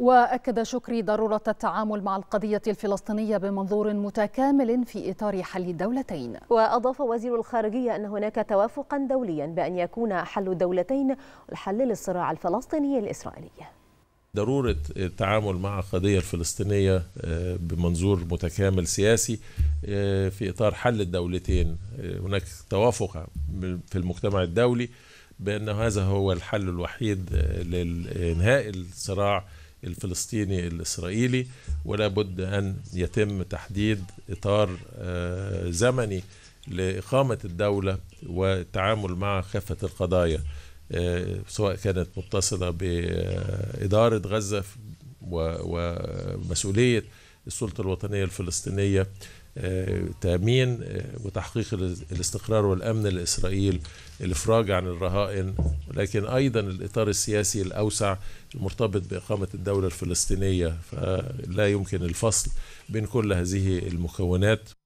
واكد شكري ضروره التعامل مع القضيه الفلسطينيه بمنظور متكامل في اطار حل الدولتين واضاف وزير الخارجيه ان هناك توافقا دوليا بان يكون حل الدولتين الحل للصراع الفلسطيني الاسرائيلي ضرورة التعامل مع القضية الفلسطينية آه، بمنظور متكامل سياسي آه، في إطار حل الدولتين آه، هناك توافق في المجتمع الدولي بأن هذا هو الحل الوحيد لإنهاء الصراع الفلسطيني الإسرائيلي ولا بد أن يتم تحديد إطار آه، زمني لإقامة الدولة والتعامل مع خفة القضايا آه، سواء كانت متصلة بإدارة غزة ومسؤولية السلطة الوطنية الفلسطينية آه، تأمين آه، وتحقيق الاستقرار والأمن لإسرائيل الإفراج عن الرهائن ولكن أيضا الإطار السياسي الأوسع المرتبط بإقامة الدولة الفلسطينية فلا يمكن الفصل بين كل هذه المكونات